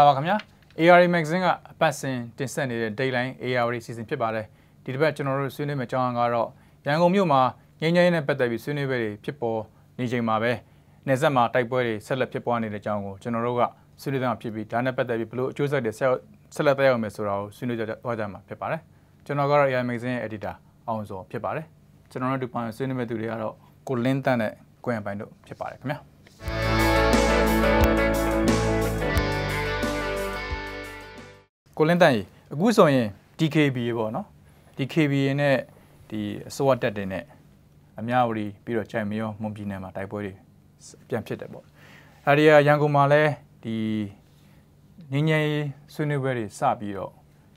လာပါခင်ဗျာ ARA Magazine ကအပတ်စဉ်တင်ဆက်နေတဲ့ Dayline ARA Season ဖြစ်ပါတယ်ဒီတစ်ပတ်ကျွန်တော်တို့ဆွေးနွေးမယ့်အကြောင်းကတော့ရန်ကုန်မြို့မှာငင်းငယ်နဲ့ပတ်သက်ပြီးဆွေးနွေးပွဲတွေဖြစ်ပေါ်နေချိန်မှာပဲနေဆက်မှာတိုက်ပွဲတွေဆက်လက်ဖြစ်ပွားနေတဲ့အကြောင်းကိုကျွန်တော်တို့ကဆွေးနွေးတာဖြစ်ပြီးဒါနဲ့ပတ်သက်ပြီးဘလို့အကျိုးဆက်တွေဆက်ဆက်လက်တက်ရောက်မယ်ဆိုတာကိုဆွေးနွေးကြသွားကြမှာဖြစ်ပါတယ်ကျွန်တော်ကတော့ ARA Magazine ရဲ့ Editor အောင်စောဖြစ်ပါတယ်ကျွန်တော်တို့ဒီပိုင်းဆွေးနွေးမဲ့သူတွေကတော့ကိုလင်းတန်နဲ့ကိုရံပိုင်တို့ဖြစ်ပါတယ်ခင်ဗျာကိုလင်းတန်ကြီးအခုဆိုရင် DKB ပေါ့နော် DKB နဲ့ဒီအစိုးရတက်တင်နဲ့အများဝတီပြီးတော့ကြိုင်မရောမွန်ပြည်နယ်မှာတိုက်ပွဲတွေပြန်ဖြစ်တယ်ပေါ့ဒါတွေကရန်ကုန်မှာလည်းဒီငင်းငယ်ဆွေးနွေးပွဲတွေစပြီးတော့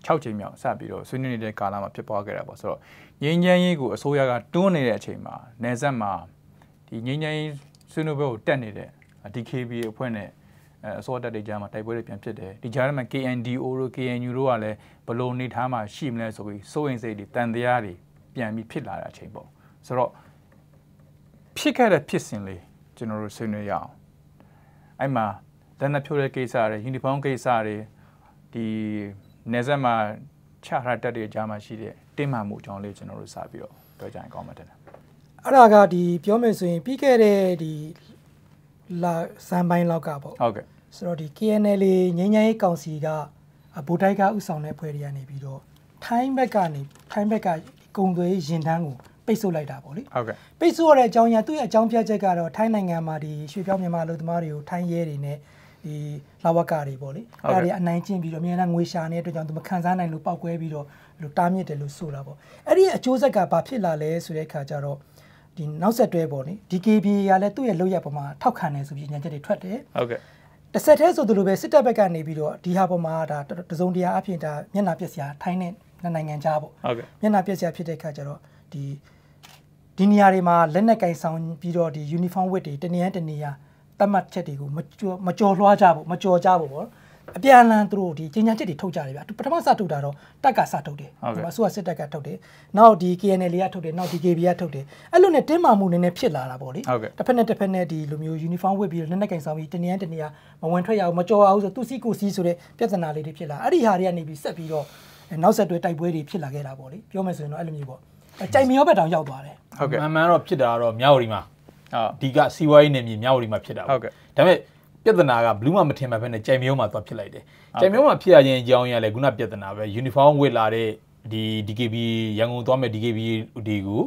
6ချိန်မြောက်စပြီးတော့ဆွေးနွေးနေတဲ့ကာလမှာဖြစ်ပွားခဲ့တာပေါ့ဆိုတော့ငင်းငယ်ရေးကိုအစိုးရကတွန်းနေတဲ့အချိန်မှာနယ်စပ်မှာဒီငင်းငယ်ဆွေးနွေးပွဲကိုတက်နေတဲ့ DKB အဖွဲ့နဲ့အဲအစောတက်တွေကြားမှာတိုက်ပွဲတွေပြန်ဖြစ်တယ်ဒီကြားထဲမှာ KNDO တို့ KNU တို့ကလည်းဘလို့နေထားမှာရှိမလဲဆိုပြီးစိုးရင်စိတ်တွေတန်တရားတွေပြန်ပြီးဖြစ်လာတဲ့အချိန်ပေါ့ဆိုတော့ဖြစ်ခဲ့တဲ့ဖြစ်စဉ်လေးကျွန်တော်တို့ဆွေးနွေးရအောင်အဲ့မှာတန်းတဲ့ဖြိုးတဲ့ကိစ္စတွေယူနီဖောင်းကိစ္စတွေဒီနေဆက်မှာခြားရတက်တွေကြားမှာရှိတဲ့တင်းမာမှုအကြောင်းလေးကျွန်တော်တို့စပြီးတော့ပြောကြရင်ကောင်းမှာတင်တယ်အဲ့ဒါကဒီပြောမယ်ဆိုရင်ပြီးခဲ့တဲ့ဒီလာဇန်ပိုင်းလောက်ကပေါ့ဟုတ်ကဲ့ဆိုတော့ဒီ KNL ငင်းငယ်ရေးကောင်စီကဗိုလ်တိုက်ကဥဆောင်တဲ့ဖွဲ့တွေကနေပြီးတော့ထိုင်းဘက်ကနေထိုင်းဘက်ကကုံသွေးရင်တန်းကိုပိတ်ဆို့လိုက်တာပေါ့လေဟုတ်ကဲ့ပိတ်ဆို့ရတဲ့အကြောင်းညာသူ့ရဲ့အကြောင်းပြချက်ကတော့ထိုင်းနိုင်ငံမှာဒီရွှေပြောင်းမြန်မာလူသမားတွေကိုထိုင်းရဲတွေနဲ့ဒီလာဝကတွေပေါ့လေအဲ့ဒါတွေအနိုင်ကျင့်ပြီးတော့အများနဲ့ငွေရှာနေတဲ့အတွက်ကြောင့်သူမခံစားနိုင်လို့ပောက်ကွဲပြီးတော့လူတားမြစ်တယ်လို့ဆိုတာပေါ့အဲ့ဒီအကျိုးဆက်ကဘာဖြစ်လာလဲဆိုတဲ့အခါကျတော့ဒီနောက်ဆက်တွဲပေါ့လေ DKB ကလည်းသူ့ရဲ့လောက်ရပုံမှာထောက်ခံတယ်ဆိုပြီးညာချက်တွေထွက်တယ်ဟုတ်ကဲ့တစ်ဆက်တည်းဆိုသလိုပဲစစ်တပ်ဘက်ကနေပြီးတော့ဒီဟာပေါ်မှာဒါတစုံတရာအဖြစ်ဒါမျက်နှာပြက်စရာထိုင်းတဲ့နိုင်ငံကြားပေါ့ဟုတ်ကဲ့မျက်နှာပြက်စရာဖြစ်တဲ့အခါကျတော့ဒီဒီနေရာတွေမှာလက်နက်ကင်ဆောင်ပြီးတော့ဒီ uniform ဝတ်တွေတနေရတနေရသတ်မှတ်ချက်တွေကိုမကြော်မကြော်လွှားကြဖို့မကြော်ကြဖို့ပေါ့အပြန်အလှန်သူတို့ဒီကြီးညာချက်တွေထုတ်ကြတယ်ဗျာပထမစထုတ်တာတော့တက်ကစထုတ်တယ်ဒီမှာစုကစစ်တက်ကထုတ်တယ်နောက်ဒီ KNL ကထုတ်တယ်နောက်ဒီ KB ကထုတ်တယ်အဲ့လိုနဲ့တင်းမာမှုနည်းနည်းဖြစ်လာတာပေါ့လေတစ်ဖက်နဲ့တစ်ဖက်နဲ့ဒီလူမျိုး uniform ဝတ်ပြီးတော့လက်နက်ကင်ဆောင်ပြီးတနေရတနေရမဝင်ထွက်ရအောင်မကြော်အောင်ဆိုသူစီကိုစီဆိုတဲ့ပြဿနာလေးတွေဖြစ်လာအဲ့ဒီဟာတွေကနေပြီးဆက်ပြီးတော့နောက်ဆက်တွဲတိုက်ပွဲတွေဖြစ်လာခဲ့တာပေါ့လေပြောမယ်ဆိုရင်တော့အဲ့လိုမျိုးပေါ့ကြိုင်မြောဘက်တောင်ရောက်သွားတယ်ဟုတ်ကဲ့မှန်မှန်တော့ဖြစ်တာကတော့မြောက်ဝတီမှာအဓိကစီးပွားရေးနယ်မြေမြောက်ဝတီမှာဖြစ်တာဟုတ်ကဲ့ဒါပေမဲ့ပြဿနာကဘလူးမှမထင်မှပဲနဲ့ကြိုင်မျိုးမှသွားဖြစ်လိုက်တယ်ကြိုင်မျိုးမှဖြစ်ရရင်အကြောင်းရလဲခုနပြဿနာပဲ uniform ဝတ်လာတဲ့ဒီ DKB ရန်ကုန်သွားမဲ့ DKB ဒီကို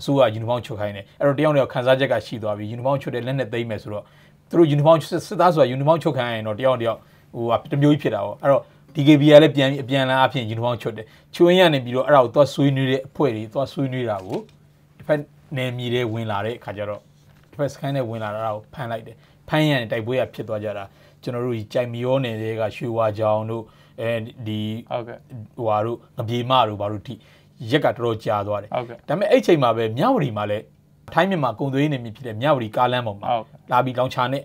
အစိုးရ uniform ချုပ်ခိုင်းတယ်အဲ့တော့တယောက်တယောက်ခန်းစားချက်ကရှိသွားပြီ uniform ချုပ်တယ်လက်နဲ့သိမ့်မယ်ဆိုတော့သူတို့ uniform စစ်သားဆိုတာ uniform ချုပ်ခိုင်းရင်တော့တယောက်တယောက်ဟိုတမျိုးကြီးဖြစ်တာပေါ့အဲ့တော့ DKB ကလည်းပြန်အပြန်လာအဖြစ် uniform ချုပ်တယ်ချွင်းရနေပြီးတော့အဲ့ဒါကိုသွားဆွေးနွေးတဲ့အဖွဲ့တွေသွားဆွေးနွေးတာကို effect နယ်မြေတွေဝင်လာတဲ့အခါကျတော့တစ်ဖက်စကိုင်းနဲ့ဝင်လာတာကိုဖမ်းလိုက်တယ်ဖမ်းရရင်တိုက်ပွဲကဖြစ်သွားကြတာကျွန်တော်တို့ကြိုက်မျောနေတဲ့ကရွှေဝါကြောင်တို့အဲဒီဟုတ်ကဲ့ဟွာတို့ငပြေမတို့ဘာတို့ဒီရက်ကတော်တော်ကြာသွားတယ်ဒါပေမဲ့အဲ့ချိန်မှာပဲမြဝတီမှာလည်းထိုင်းမြန်မာကုံသွေးနေမြဖြစ်တဲ့မြဝတီကားလမ်းပေါ်မှာလာပြီးလောင်ချာနဲ့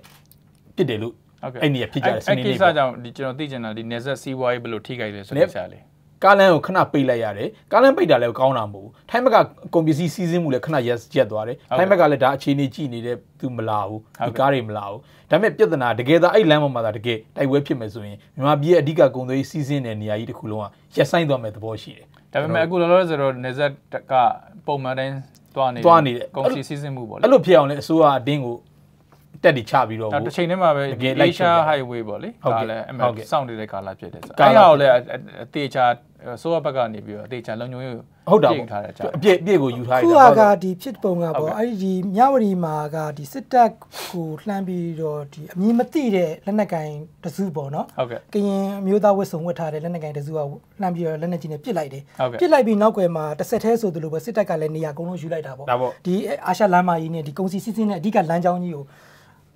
ပြစ်တယ်လို့အဲ့နေရဖြစ်ကြတယ်စနေနေ့အဲ့ကိစ္စကြောင့်ဒီကျွန်တော်သိချင်တာဒီနေဆက်စီးပွားရေးဘယ်လိုထိခိုက်လဲဆိုတဲ့ဆရာလေးကားလမ်းကိုခဏပိတ်လိုက်ရတယ်ကားလမ်းပိတ်တာလည်းကောင်းတာမဟုတ်ဘူးထိုင်းဘက်ကကုန်ပစ္စည်းစီးဆင်းမှုလည်းခဏရက်ရက်သွားတယ်ထိုင်းဘက်ကလည်းဒါအခြေအနေကြည့်နေတဲ့သူမလာဘူးဒီကားတွေမလာဘူးဒါပေမဲ့ပြဿနာတကယ်သာအဲ့လမ်းပေါ်မှာသာတကယ်တိုက်ပွဲဖြစ်မယ်ဆိုရင်မြန်မာပြည်ရဲ့အဓိကကုန်သွယ်ရေးစီးဆင်းတဲ့နေရာကြီးတစ်ခုလုံးကရက်ဆိုင်သွားမယ်သဘောရှိတယ်ဒါပေမဲ့အခုလောလောဆယ်တော့နေဆက်ကပုံမှန်တိုင်းသွားနေတယ်သွားနေတယ်ကုန်စည်စီးဆင်းမှုပေါ့လေအဲ့လိုဖြစ်အောင်လည်းအစိုးရအတင်းကိုတက်တီချပြီးတော့တစ်ချိန်တည်းမှာပဲ Asia Highway ပေါ့လေဒါလည်းအမှန်စောင့်နေတဲ့ကာလဖြစ်တယ်ဆိုအဲ့ဒါကိုလည်းအသေးချာဆိုရဘက်ကနေပြီးတော့အသေးချာလုံခြုံရေးဟုတ်တာပေါ့အပြည့်အပြည့်ကိုယူထားရတယ်ခုကဒီဖြစ်ပုံကပေါ့အဲ့ဒီမြဝတီမှာကဒီစစ်တပ်ကိုလှမ်းပြီးတော့ဒီအမည်မသိတဲ့လက်နက်ကင်တစုပေါ့နော်ဟုတ်ကဲ့ကရင်အမျိုးသားဝတ်စုံဝတ်ထားတဲ့လက်နက်ကင်တစုကလှမ်းပြီးတော့လက်နက်ကြီးနဲ့ပစ်လိုက်တယ်ပစ်လိုက်ပြီးနောက်ွယ်မှာတစ်ဆက်သေးဆိုသလိုပဲစစ်တပ်ကလည်းနေရာအကုန်လုံးယူလိုက်တာပေါ့ဒီအာရှလမ်းမကြီးနဲ့ဒီကုန်စီစစ်စစ်နဲ့အဓိကလမ်းကြောင်းကြီးကို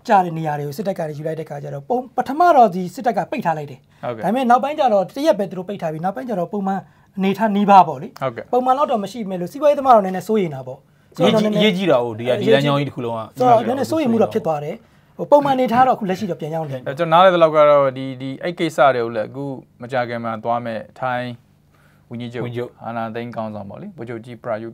ကြတဲ့နေရာတွေကိုစစ်တပ်ကယူလိုက်တဲ့ခါကျတော့ပုံပထမတော့ဒီစစ်တပ်ကပိတ်ထားလိုက်တယ်။ဒါပေမဲ့နောက်ပိုင်းကျတော့တရက်ပဲသူတို့ပိတ်ထားပြီးနောက်ပိုင်းကျတော့ပုံမှန်အနေထားနှီးပါပေါ့လေ။ပုံမှန်တော့တော့မရှိမဲ့လို့စီးပွားရေးသမားတော့နည်းနည်းစိုးရိမ်တာပေါ့။ဆိုတော့နည်းနည်းရေးကြည့်တာဟိုဒီကဒီလမ်းကြောင်းကြီးတစ်ခုလုံးကဆိုတော့နည်းနည်းစိုးရိမ်မှုတော့ဖြစ်သွားတယ်။ဟိုပုံမှန်အနေထားတော့အခုလက်ရှိတော့ပြန်ရောက်နေတယ်။ကျွန်တော်နားလည်တဲ့လောက်ကတော့ဒီဒီအဲ့ကိစ္စတွေကိုလည်းအခုမကြခင်မှာသွားမဲ့ထိုင်းဝင်းကြီးချုပ်အာနာသိန်းကောင်းဆောင်ပေါ့လေ။ဘိုးချုပ်ကြီးပရာယုက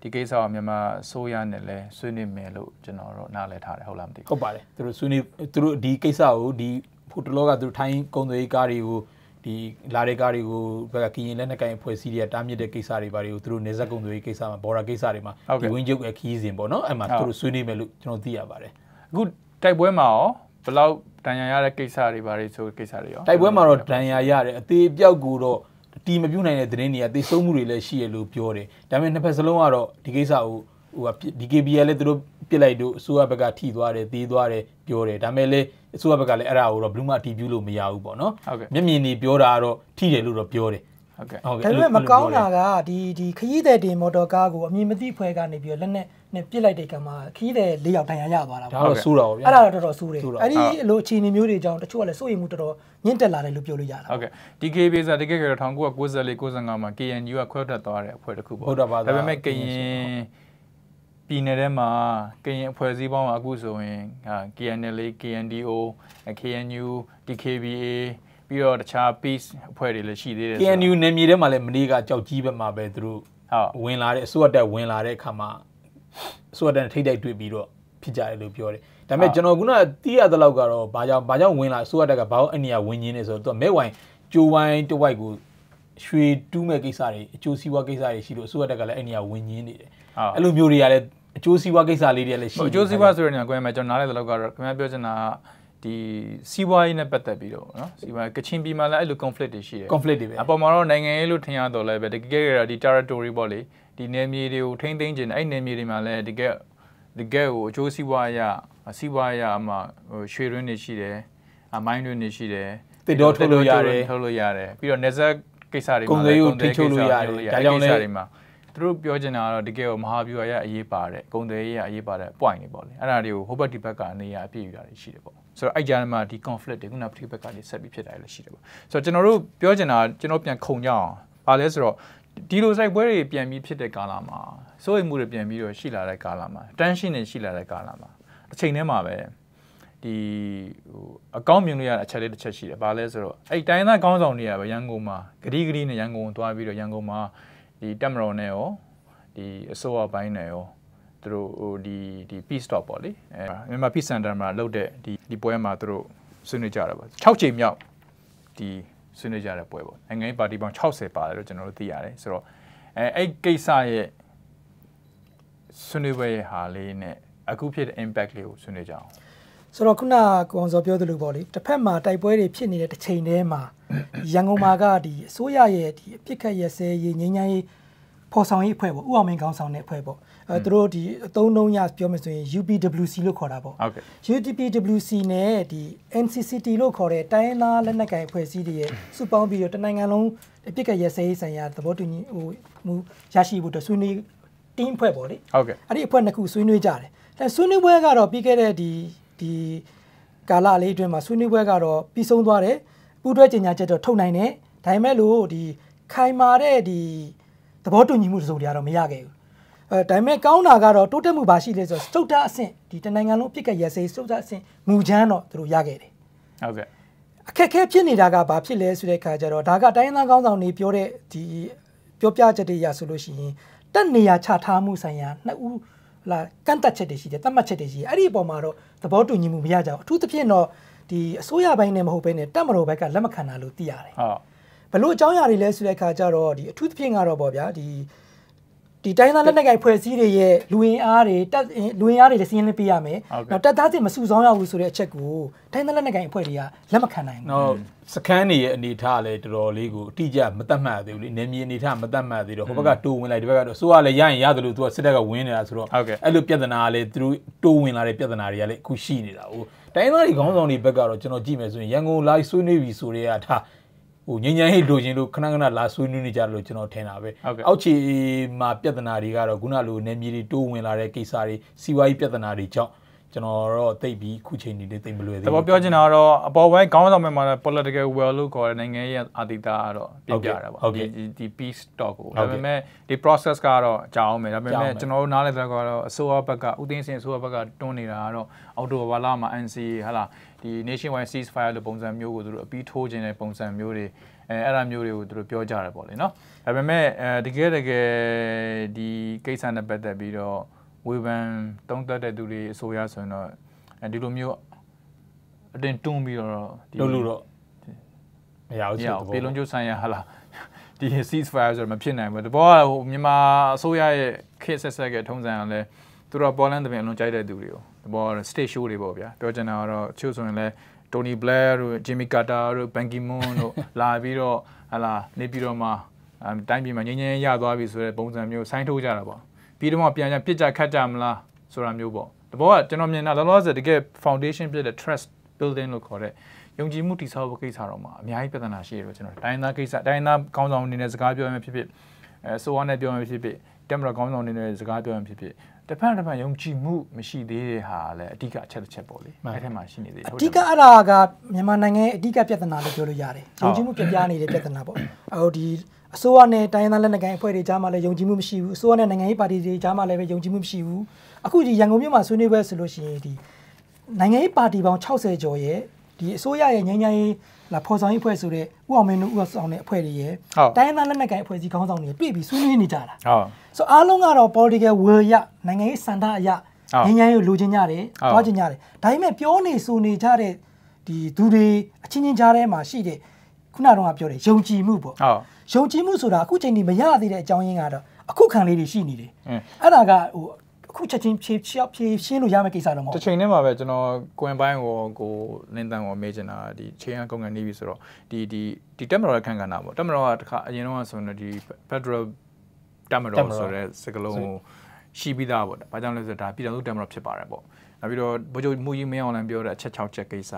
ဒီကိစ္စကမြန်မာဆိုးရနဲ့လဲဆွေးနွေးမယ်လို့ကျွန်တော်တို့နားလည်ထားတယ်ဟုတ်လားမသိဘူးဟုတ်ပါတယ်သူတို့ဆွေးနွေးသူတို့ဒီကိစ္စကိုဒီဖိုတလောကသူတို့ထိုင်းကုန်သွယ်ရေးကားတွေကိုဒီလာတဲ့ကားတွေကိုဘက်ကကရင်လက်နက်ကင်အဖွဲ့အစည်းတွေကတားမြစ်တဲ့ကိစ္စတွေဘာတွေကိုသူတို့နေဆက်ကုန်သွယ်ရေးကိစ္စမှာဘော်ဒါကိစ္စတွေမှာဒီဝင်းကျုပ်ခီးစဉ်ပေါ့နော်အဲ့မှာသူတို့ဆွေးနွေးမယ်လို့ကျွန်တော်သိရပါတယ်အခုတိုက်ပွဲမှာရောဘလောက်ဒဏ်ရာရတဲ့ကိစ္စတွေဘာတွေဆိုကိစ္စတွေရောတိုက်ပွဲမှာတော့ဒဏ်ရာရတဲ့အသေးအပြောက်ကိုတော့တီမပြုတ်နိုင်တဲ့သတင်းတွေကသေဆုံးမှုတွေလည်းရှိရလို့ပြောတယ်ဒါပေမဲ့နှစ်ဖက်စလုံးကတော့ဒီကိစ္စကိုဟိုက DKBL လည်းသူတို့ပြစ်လိုက်တော့အစိုးရဘက်ကထိသွားတယ်သေးသွားတယ်ပြောတယ်ဒါပေမဲ့လည်းအစိုးရဘက်ကလည်းအဲ့ဒါကိုတော့ဘယ်သူမှအတီးပြုလို့မရဘူးပေါ့နော်မျက်မြင်နေပြောတာကတော့ထိတယ်လို့တော့ပြောတယ်ဟုတ်ကဲ့ဒါပေမဲ့မကောင်းတာကဒီဒီခရီးသည်တင်မော်တော်ကားကိုအမည်မသိဖွဲ့ကနေပြီးတော့လက်နဲ့နဲ့ပြစ်လိုက်တဲ့ကံမှာခရီးသည်၄ယောက်တန်ရာရသွားတာပေါ့ဒါတော့ဆိုးတာပေါ့ဗျာအဲ့ဒါတော့တော်တော်ဆိုးတယ်အဲ့ဒီလိုအခြေအနေမျိုးတွေကြောင့်တချို့ကလည်းစိုးရိမ်မှုတော်တော်ညှင့်တက်လာတယ်လို့ပြောလို့ရတာဟုတ်ကဲ့ဒီကေဘေစာတကယ်ကြတော့1994 95မှာ KNU ကခွဲထွက်သွားတဲ့အဖွဲ့တစ်ခုပေါ့ဟုတ်တာပါဒါပေမဲ့ကရင်ပြည်နယ်ထဲမှာကရင်အဖွဲ့အစည်းပေါင်းကအခုဆိုရင် KNLA KNDO KNU DKBA ပြီးတော့တခြား peace အဖွဲ့တွေလည်းရှိသေးတယ် KNU နယ်မြေထဲမှာလည်းမနေ့ကကြောက်ကြီးဘက်မှာပဲသူတို့ဟုတ်ဝင်လာတဲ့အစိုးရတက်ဝင်လာတဲ့အခါမှာအစိုးရတက်ထိတိုက်တွေ့ပြီးတော့ဖြစ်ကြတယ်လို့ပြောတယ်ဒါပေမဲ့ကျွန်တော်ခုနတီးရတဲ့လောက်ကတော့ဘာကြောင့်ဘာကြောင့်ဝင်လာအစိုးရတက်ကဘာလို့အနည်းအဝင်ရင်းနေဆိုတော့သူကမဲဝိုင်ကြိုးဝိုင်းတဝိုက်ကိုရွှေတူးမဲ့ကိစ္စတွေအကျိုးစီးပွားကိစ္စတွေရှိလို့အစိုးရတက်ကလည်းအဲ့နေရာဝင်ရင်းနေတယ်အဲ့လိုမျိုးတွေကလည်းအကျိုးစီးပွားကိစ္စလေးတွေကလည်းရှိအကျိုးစီးပွားဆိုတဲ့နေရာကိုကျွန်တော်နားလည်တဲ့လောက်ကတော့ခင်ဗျားပြောချင်တာကဒီစီးပွားရေးနဲ့ပတ်သက်ပြီးတော့နော်စီးပွားကချင်ပြည်မှာလည်းအဲ့လို conflict တွေရှိတယ် conflict တွေပဲအပေါ်မှာတော့နိုင်ငံရေးလို့ထင်ရတော့လည်းပဲတကယ်ကဒီ territory ပေါ့လေဒီနယ်မြေတွေကိုထိန်းသိမ်းခြင်းအဲ့နယ်မြေတွေမှာလည်းတကယ်တကယ်ကိုအကျိုးစီးပွားရစီးပွားရအမှဟိုရွှေရွှင်းတွေရှိတယ်အမိုင်းတွေနေရှိတယ်တစ်တော့ထုတ်လို့ရတယ်ထုတ်လို့ရတယ်ပြီးတော့ network ကိစ္စတွေမှာလည်းကုန်သေးထုတ်လို့ရတယ်ဒါကြောင့်လည်းသူတို့ပြောချင်တာကတော့တကယ်ကိုမဟာဗျူဟာရအရေးပါတဲ့ကုန်သေးရအရေးပါတဲ့ point တွေပေါ့လေအဲ့ဒါတွေကိုဟိုဘက်ဒီဘက်ကနေရအပြည့်ယူတာတွေရှိတယ်ပေါ့ဆိုတော့အဲ့ကြားထဲမှာဒီ conflict တွေခုနပဋိပက္ခတွေဆက်ပြီးဖြစ်တာလည်းရှိတယ်ပေါ့ဆိုတော့ကျွန်တော်တို့ပြောချင်တာကျွန်တော်ပြန်ခုံကြအောင်ဘာလဲဆိုတော့ဒီလိုစိုက်ပွဲတွေပြန်ပြီးဖြစ်တဲ့ကာလမှာစိုးရိမ်မှုတွေပြန်ပြီးတော့ရှိလာတဲ့ကာလမှာ tension တွေရှိလာတဲ့ကာလမှာအချိန်ထဲမှာပဲဒီဟိုအကောင့်မြင်လို့ရတဲ့အချက်လေးတစ်ချက်ရှိတယ်။ဘာလဲဆိုတော့အဲ့တိုင်းသားကောင်းဆောင်တွေကပဲရန်ကုန်မှာဂရီဂရီနဲ့ရန်ကုန်ကိုသွားပြီးတော့ရန်ကုန်မှာဒီတက်မတော်နဲ့ရောဒီအစိုးရဘိုင်းနဲ့ရောသူတို့ဟိုဒီဒီ peace talk ပေါ့လေအဲမြန်မာ peace center မှာလုပ်တဲ့ဒီဒီပွဲမှာသူတို့ဆွေးနွေးကြတာပေါ့6ချိန်မြောက်ဒီဆွေးနွေးကြတဲ့ပွဲပေါ့နိုင်ငံရေးပါတီပေါင်း60ပါတယ်လို့ကျွန်တော်တို့သိရတယ်ဆိုတော့အဲအဲ့ကိစ္စရဲ့ဆွေးနွေးပွဲဟာလေးနဲ့အခုဖြစ်တဲ့ impact လေးကိုဆွေးနွေးကြအောင်ဆိုတော့ခုနကိုအောင်စောပြောသလိုပေါ့လေတစ်ဖက်မှာတိုက်ပွဲတွေဖြစ်နေတဲ့တစ်ချိန်တည်းမှာရန်ကုန်မှာကဒီအစိုးရရဲ့ဒီအပြစ်ခတ်ရစဲရေးငြိမ်းချမ်းရေးဖော်ဆောင်ရေးအဖွဲ့ပေါ့ဥအောင်မင်းခေါင်းဆောင်တဲ့အဖွဲ့ပေါ့အဲသူတို့ဒီအသုံးနှုန်းရပြောမယ်ဆိုရင် UPWC လို့ခေါ်တာပေါ့ UPWC နဲ့ဒီ NCCT လို့ခေါ်တဲ့တိုင်းရင်းသားလက်နက်ကိုင်အဖွဲ့အစည်းတွေရဲ့စုပေါင်းပြီးတော့တနိုင်ငံလုံးအပြစ်ကရစေးဆိုင်ရာသဘောတူညီဟိုမူရရှိဖို့အတွက်ဆွေးနွေး team အဖွဲ့ပေါ့လေဟုတ်ကဲ့အဲ့ဒီအဖွဲ့နှစ်ခုဆွေးနွေးကြတယ်ဒါဆွေးနွေးပွဲကတော့ပြီးခဲ့တဲ့ဒီဒီကာလလေးအတွင်းမှာဆွေးနွေးပွဲကတော့ပြီးဆုံးသွားတယ်ပူးတွဲကြေညာချက်တော့ထုတ်နိုင်တယ်ဒါပေမဲ့လို့ဒီခိုင်မာတဲ့ဒီသဘောတူညီမှုတစုံတရာတော့မရခဲ့ဘူးအဲဒါပေမဲ့ကောင်းတာကတော့တိုးတက်မှုပါရှိလေဆိုတော့စုတ်တာအဆင့်ဒီတနိုင်ငံလုံးအပြစ်ကရက်စေးစုတ်တာအဆင့်မူချမ်းတော့သူတို့ရခဲ့တယ်ဟုတ်ကဲ့အခက်ခဲဖြစ်နေတာကဘာဖြစ်လဲဆိုတဲ့အခါကျတော့ဒါကတိုင်းသားကောင်းဆောင်တွေပြောတဲ့ဒီပြောပြချက်တွေရဆိုလို့ရှိရင်တက်နေရချထားမှုဆိုင်ရာနှစ်ဦးလာကန့်တတ်ချက်တွေရှိတယ်တတ်မှတ်ချက်တွေရှိတယ်အဲ့ဒီအပေါ်မှာတော့သဘောတူညီမှုမရကြဘူးအထူးသဖြင့်တော့ဒီအစိုးရဘက်နဲ့မဟုတ်ဘဲနဲ့တက်မတော်ဘက်ကလက်မခံတာလို့သိရတယ်ဟုတ်လို့အကြောင်းအရာတွေလဲဆိုတဲ့အခါကျတော့ဒီအထူးသဖြင့်ကတော့ဗောဗျာဒီဒီတိုင်းသားလက်နက်ကိုင်ဖွဲ့စည်းတွေရဲ့လူဝင်အားတွေတပ်လူဝင်အားတွေလည်းစီးရင်ပေးရမယ်။နောက်တပ်သားတွေမစုဆောင်ရဘူးဆိုတဲ့အချက်ကိုတိုင်းသားလက်နက်ကိုင်အဖွဲ့တွေကလက်မခံနိုင်ဘူး။ဟုတ်စကန်နေရဲ့အနေထားလည်းတော်တော်လေးကိုအတိအကျမတတ်မှတ်သေးဘူးလေ။နေမြေအနေထားမတတ်မှတ်သေးတော့ဟိုဘက်ကတိုးဝင်လိုက်ဒီဘက်ကတော့စိုးရလည်းရရင်ရတယ်လို့သူကစစ်တပ်ကဝင်နေတာဆိုတော့အဲ့လိုပြဿနာကလည်းသူတို့တိုးဝင်လာတဲ့ပြဿနာတွေကလည်းအခုရှိနေတာ။ဟိုတိုင်းသားတွေခေါင်းဆောင်တွေဘက်ကတော့ကျွန်တော်ကြည့်မယ်ဆိုရင်ရန်ကုန်လာဆွေးနွေးပြီဆိုတဲ့ကဒါဟိုငញ្ញမ်းဟိလိုချင်လို့ခဏခဏလာဆွေးနွေးနေကြတယ်လို့ကျွန်တော်ထင်တာပဲအောက်ခြေမှာပြဿနာတွေကတော့ခုနလိုနေမြေတွေတိုးဝင်လာတဲ့ကိစ္စတွေစီးပွားရေးပြဿနာတွေကြောင့်ကျွန်တော်တော့သိပြီးခုချိန်ဒီလေးသိမလွယ်သေးဘူး။တဘောပြောချင်တာကတော့အပေါ်ပိုင်းခေါင်းဆောင်မြန်မာ political will လို့ခေါ်တဲ့နိုင်ငံရဲ့အာသီတာကတော့ပြပြတာပေါ့။ဒီဒီ peace talk ကိုဒါပေမဲ့ဒီ process ကတော့အကြောင်းပဲ။ဒါပေမဲ့ကျွန်တော်တို့နားလည်တဲ့ကတော့အစိုးရဘက်ကဥသိမ်းစင်အစိုးရဘက်ကတွန်းနေတာကတော့အောက်တိုဘာလမှာ NCA ဟာလားဒီ nationwide ceasefire လို့ပုံစံမျိုးကိုသူတို့အပြီးထိုးခြင်းတဲ့ပုံစံမျိုးတွေအဲအဲ့ဒါမျိုးတွေကိုသူတို့ပြောကြတယ်ပေါ့လေနော်။ဒါပေမဲ့အဲတကယ်တကယ်ဒီကိစ္စနဲ့ပတ်သက်ပြီးတော့ဝေဖန်တုံးတက်တဲ့သူတွေအစိုးရဆိုရင်တော့အဲဒီလိုမျိုးအတင်တွန်းပြီးတော့လုပ်လို့တော့မရဘူးချစ်တော့ပြေလုံးကျဆိုင်ရဟလားဒီ ceasefire ဆိုတော့မဖြစ်နိုင်ဘူးတဘောကဟိုမြန်မာအစိုးရရဲ့ခေတ်ဆက်ဆက်ကထုံးစံအောင်လဲသူတို့ပေါ်လန်တပင်အလွန်ကြိုက်တဲ့သူတွေကိုတဘော stage show တွေပေါ့ဗျာပြောချင်တာကတော့ချို့ဆိုရင်လဲ Tony Blair တို့ Jimmy Carter တို့ Ban Ki-moon တို့လာပြီးတော့ဟလာနေပြီးတော့မှတိုင်းပြည်မှာငြင်းငြင်းရသွားပြီဆိုတဲ့ပုံစံမျိုးဆိုင်းထိုးကြတာပေါ့ပြီးတော့မှပြန်ပြန်ပြစ်ကြခတ်ကြမလားဆိုတာမျိုးပေါ့တဘောကကျွန်တော်မြင်တာလောလောဆယ်တကယ် foundation ဖြစ်တဲ့ trust building လို့ခေါ်တဲ့ယုံကြည်မှုတည်ဆောက်ဖို့ကိစ္စတော့မှာအများကြီးပြဿနာရှိတယ်ကျွန်တော်တိုင်းသားကိစ္စတိုင်းသားကောင်းဆောင်အနေနဲ့စကားပြောရမှဖြစ်ဖြစ်အဲဆိုဝါနဲ့ပြောရမှဖြစ်ဖြစ်တက်မတော်ကောင်းဆောင်အနေနဲ့စကားပြောရမှဖြစ်ဖြစ်တစ်ဖက်တစ်ဖက်ယုံကြည်မှုမရှိသေးတဲ့ဟာလည်းအဓိကအချက်တစ်ချက်ပေါ့လေအဲ့ထက်မှရှိနေသေးတယ်အဓိကအဲ့ဒါကမြန်မာနိုင်ငံရဲ့အဓိကပြဿနာလို့ပြောလို့ရတယ်ယုံကြည်မှုပြပြနေတဲ့ပြဿနာပေါ့ဟိုဒီအစိုးရနဲ့တိုင်းရင်းသားလက်နက်ကိုင်အဖွဲ့တွေကြားမှာလည်းယုံကြည်မှုမရှိဘူးအစိုးရနဲ့နိုင်ငံရေးပါတီတွေကြားမှာလည်းပဲယုံကြည်မှုမရှိဘူးအခုဒီရန်ကုန်မြို့မှာဆွေးနွေးပွဲဆိုလို့ရှိရင်ဒီနိုင်ငံရေးပါတီပေါင်း60ကျော်ရဲ့ဒီအစိုးရရဲ့ငြိမ်းချမ်းရေးလာဖော်ဆောင်ရေးအဖွဲ့ဆိုတဲ့ဥအောင်မင်းတို့ဥအောင်တဲ့အဖွဲ့တွေရဲ့တိုင်းရင်းသားလက်နက်ကိုင်အဖွဲ့အစည်းခေါင်းဆောင်တွေတွေ့ပြီးဆွေးနွေးနေကြတာဟုတ်ဆိုအားလုံးကတော့ political will ရနိုင်ငံရေးစံထားအရငြိမ်းချမ်းရေးလိုချင်ကြတယ်တွားချင်ကြတယ်ဒါပေမဲ့ပြောနေဆိုနေကြတဲ့ဒီသူတွေအချင်းချင်းကြားထဲမှာရှိတဲ့ခုနကတော့ပြောတယ်ယုံကြည်မှုပေါ့ဟုတ်ယုံကြည်မှုဆိုတာအခုချိန်ထိမရသေးတဲ့အကြောင်းရင်းကတော့အခုခံလေးတွေရှိနေတယ်အဲ့ဒါကဟိုအခုချက်ချင်းဖြေဖြေဖြေရှင်းလို့ရမယ့်ကိစ္စတော့မဟုတ်ဘူး။တစ်ချိန်တည်းမှာပဲကျွန်တော်ကွင်ပိုင်းကိုကိုလင်းတန်ကိုမေ့ချင်တာဒီချိန်ကကုန်ကန်နေပြီဆိုတော့ဒီဒီဒီတက်မတော်ရခံကန်တာပေါ့တက်မတော်ကတခါအရင်တော့ဆိုတော့ဒီ Federal တက်မတော်ဆိုတဲ့စကလုံးကိုရှိပြီးသားပေါ့။ဘာကြောင့်လဲဆိုတော့ဒါပြည်တော်စုတက်မတော်ဖြစ်ပါတယ်ပေါ့။နောက်ပြီးတော့ဗိုလ်ချုပ်မူကြီးမင်းအောင်လန်ပြောတဲ့အချက်၆ချက်ကိစ္စ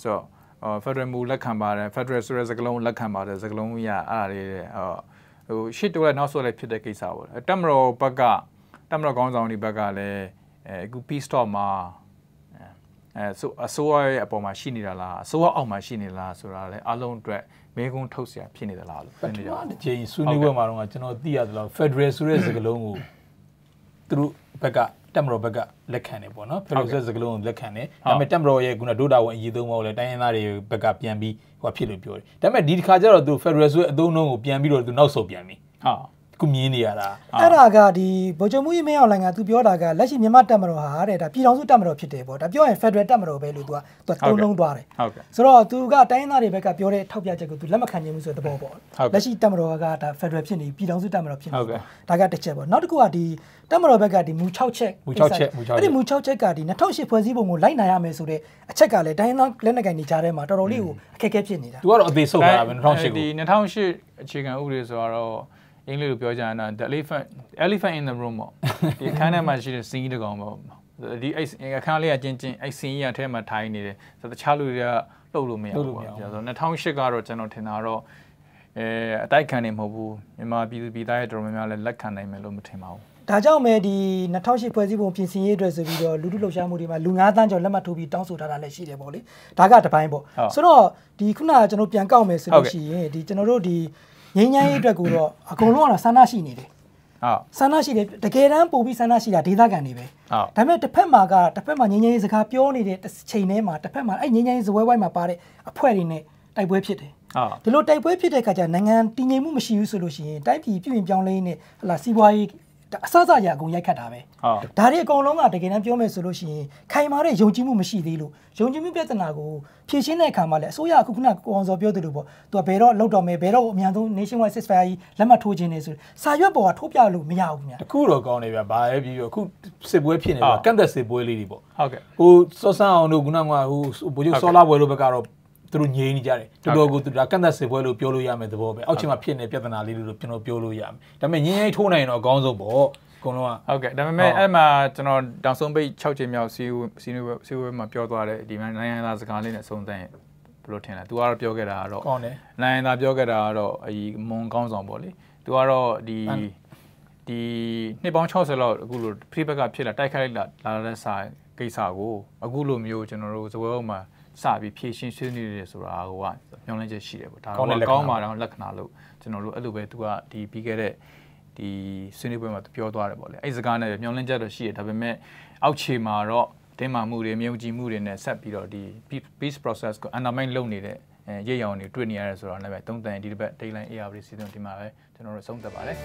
ဆိုတော့အော် Federal မူလက်ခံပါတယ် Federal ဆိုတဲ့စကားလုံးလက်ခံပါတယ်စကားလုံးရအဲ့ဒါလေးအော်ဟိုရှစ်တိုးလည်းနောက်ဆုံးလည်းဖြစ်တဲ့ကိစ္စပေါ့တက်မတော်ဘက်ကတက်မတော်ကောင်းဆောင်ဒီဘက်ကလည်းအဲအခု peace talk မှာအဲဆိုအစိုးရရဲ့အပေါ်မှာရှိနေတာလားအစိုးရအောက်မှာရှိနေလားဆိုတာလည်းအလုံးအတွက်မဲခွန်းထုတ်เสียဖြစ်နေသလားလို့ဖြစ်နေရောတစ်ချိန်ဆွေးနွေးပွဲမှာတော့ကျွန်တော်သိရသလောက် Federal ဆိုတဲ့စကားလုံးကိုသူတို့ဘက်ကတက်မတော်ဘက်ကလက်ခံတယ်ပေါ့နော်ဖက်ဒရယ်ဆက်စကလုံးလက်ခံတယ်ဒါပေမဲ့တက်မတော်ရဲ့ခုနဒိုတာဝန်အကြီးဆုံးပေါ့လေတိုင်းရင်းသားတွေဘက်ကပြန်ပြီးဟိုဖြစ်လို့ပြောတယ်ဒါပေမဲ့ဒီတစ်ခါကျတော့သူဖက်ဒရယ်ဆိုတဲ့အသုံးအနှုန်းကိုပြန်ပြီးတော့သူနောက်ဆုတ်ပြန်ပြီဟာကုမြင်နေရတာအဲ့ဒါကဒီဗိုလ်ချုပ်မှုရေးမင်းအောင်လိုင်ကသူပြောတာကလက်ရှိမြန်မာတပ်မတော်ဟာတဲ့ဒါပြည်ထောင်စုတပ်မတော်ဖြစ်တယ်ပေါ့ဒါပြောရင် Federal တပ်မတော်ပဲလို့သူကသူတုံးလုံးသွားတယ်ဟုတ်ကဲ့ဆိုတော့သူကတိုင်းသားတွေဘက်ကပြောတဲ့ထောက်ပြချက်ကိုသူလက်မခံနိုင်ဘူးဆိုတဲ့သဘောပေါ့လက်ရှိတပ်မတော်ကဒါ Federal ဖြစ်နေပြည်ထောင်စုတပ်မတော်ဖြစ်နေဟုတ်ကဲ့ဒါကတစ်ချက်ပေါ့နောက်တစ်ခုကဒီတပ်မတော်ဘက်ကဒီမူ6ချက်မူ6ချက်မူ6ချက်အဲ့ဒီမူ6ချက်ကဒီ2008ဖွဲ့စည်းပုံကိုလိုက်နာရမယ်ဆိုတဲ့အချက်ကလည်းတိုင်းသားလက်နက်ကိုင်နေကြတဲ့မှာတော်တော်လေးကိုအခက်အခဲဖြစ်နေတာသူကတော့အသေးဆုံးပါပဲ2008ကိုဒီ2008အခြေခံဥပဒေဆိုတော့အင်္ဂလိပ်လိုပြောကြရင်တော့ the elephant elephant in the room ပေါ့ဒီအခန်းထဲမှာရှိတဲ့စီးတကောင်ပေါ့ဒီအဲ့အခန်းလေးကကျင်းကျင်းအဲ့စီးကြီးအထဲမှာထိုင်နေတယ်ဆိုတော့တခြားလူတွေကလှုပ်လို့မရဘူးပေါ့ဆိုတော့2008ကတော့ကျွန်တော်ထင်တာတော့အဲအတိုက်ခံနေမဟုတ်ဘူးမြန်မာပြည်သူပြည်သားရဲ့တော်တော်များများလည်းလက်ခံနိုင်မယ်လို့မထင်ပါဘူးဒါကြောင့်ပဲဒီ2008ဖွဲ့စည်းပုံပြင်ဆင်ရေးအတွက်ဆိုပြီးတော့လူထုလှုပ်ရှားမှုတွေမှာလူ9သန်းကျော်လက်မှတ်ထိုးပြီးတောင်းဆိုထားတာလည်းရှိတယ်ပေါ့လေဒါကတပိုင်းပေါ့ဆိုတော့ဒီခုနကကျွန်တော်ပြန်ကောက်မယ်ဆိုလို့ရှိရင်ဒီကျွန်တော်တို့ဒီငြိမ်းချမ်းရေးအတွက်ကိုတော့အကုန်လုံးကတော့ဆန္ဒရှိနေတယ်ဟုတ်ဆန္ဒရှိတယ်တကယ်တမ်းပုံပြီးဆန္ဒရှိတာဒေသခံတွေပဲဟုတ်ဒါပေမဲ့တစ်ဖက်မှာကတစ်ဖက်မှာငြိမ်းချမ်းရေးစကားပြောနေတဲ့ချိန်ထဲမှာတစ်ဖက်မှာအဲ့ငြိမ်းချမ်းရေးဇပွဲဝိုင်းမှာပါတဲ့အဖွဲ့တွေနဲ့တိုက်ပွဲဖြစ်တယ်ဒီလိုတိုက်ပွဲဖြစ်တဲ့အခါကျနိုင်ငံတည်ငြိမ်မှုမရှိဘူးဆိုလို့ရှိရင်တိုင်းပြည်ပြည်ပြောင်းလဲနေဟလာစီးပွားရေးအစစရအကုန်ရိုက်ခတ်တာပဲဒါတွေအကုန်လုံးကတကယ်တမ်းပြောမယ်ဆိုလို့ရှိရင်ခိုင်မာတဲ့ယုံကြည်မှုမရှိသေးလို့ယုံကြည်မှုပြဿနာကိုဖြေရှင်းတဲ့အခါမှာလည်းအစိုးရအခုခုနကိုအောင်စောပြောသလိုပေါ့သူကဘယ်တော့လောက်တော့မယ်ဘယ်တော့အများဆုံး nationwide ceasefire ကြီးလက်မှတ်ထိုးခြင်းနေဆိုစာရွက်ပေါ်ကထိုးပြလို့မရဘူးညာတခုတော့ကောင်းနေဗျဘာပဲပြီးတော့အခုစစ်ပွဲဖြစ်နေတာကန့်သက်စစ်ပွဲလေးတွေပေါ့ဟုတ်ကဲ့ဟိုစောစန်းအောင်တို့ခုနကဟိုဘိုးချုပ်စောလာပွဲတို့ဘက်ကတော့သူတို့ငြိမ်းနေကြတယ်တော်တော်ကိုသူဒါကန့်သက်စေပွဲလို့ပြောလို့ရမယ်သဘောပဲအောက်ချင်မှာဖြစ်နေပြဿနာလေးလို့ကျွန်တော်ပြောလို့ရမယ်ဒါပေမဲ့ငြိမ်းငြိမ်းထိုးနိုင်ရင်တော့အကောင်းဆုံးပေါ့အကုန်လုံးကဟုတ်ကဲ့ဒါပေမဲ့အဲ့မှာကျွန်တော်တောင်ဆုံးပိတ်6ချိန်မြောက်စီစီနွေစီဝဲမှာပြောသွားတဲ့ဒီနိုင်ငံသားစကားလေးနဲ့ဆုံးသတ်ရင်ဘယ်လိုထင်လဲ तू ကတော့ပြောခဲ့တာကတော့ကောင်းတယ်နိုင်ငံသားပြောခဲ့တာကတော့အီမွန်ကောင်းဆောင်ပေါ့လေ तू ကတော့ဒီဒီနှစ်ပေါင်း60လောက်အခုလိုဖိဘက်ကဖြစ်လာတိုက်ခိုက်လာလာတဲ့စာကိစ္စကိုအခုလိုမျိုးကျွန်တော်တို့ဇပွဲအုပ်မှာစပြီးဖြည့်ရှင်းဆွေးနွေးရတယ်ဆိုတာဟိုကမျှော်လင့်ချက်ရှိတယ်ပေါ့ဒါကကောင်းပါတော့လက္ခဏာလို့ကျွန်တော်တို့အဲ့လိုပဲသူကဒီပြီးခဲ့တဲ့ဒီဆွေးနွေးပွဲမှာသူပြောသွားတယ်ပေါ့လေအဲ့စကားနဲ့မျှော်လင့်ချက်တော့ရှိတယ်ဒါပေမဲ့အောက်ခြေမှာတော့တင်းမာမှုတွေမြုံကြည်မှုတွေနဲ့ဆက်ပြီးတော့ဒီ peace process ကို undermine လုပ်နေတဲ့ရေရောင်တွေတွေ့နေရတယ်ဆိုတော့လည်းပဲသုံးတန်ဒီတစ်ပတ် deadline AR တွေစီစဉ်ဒီမှာပဲကျွန်တော်တို့ဆုံးသက်ပါတယ်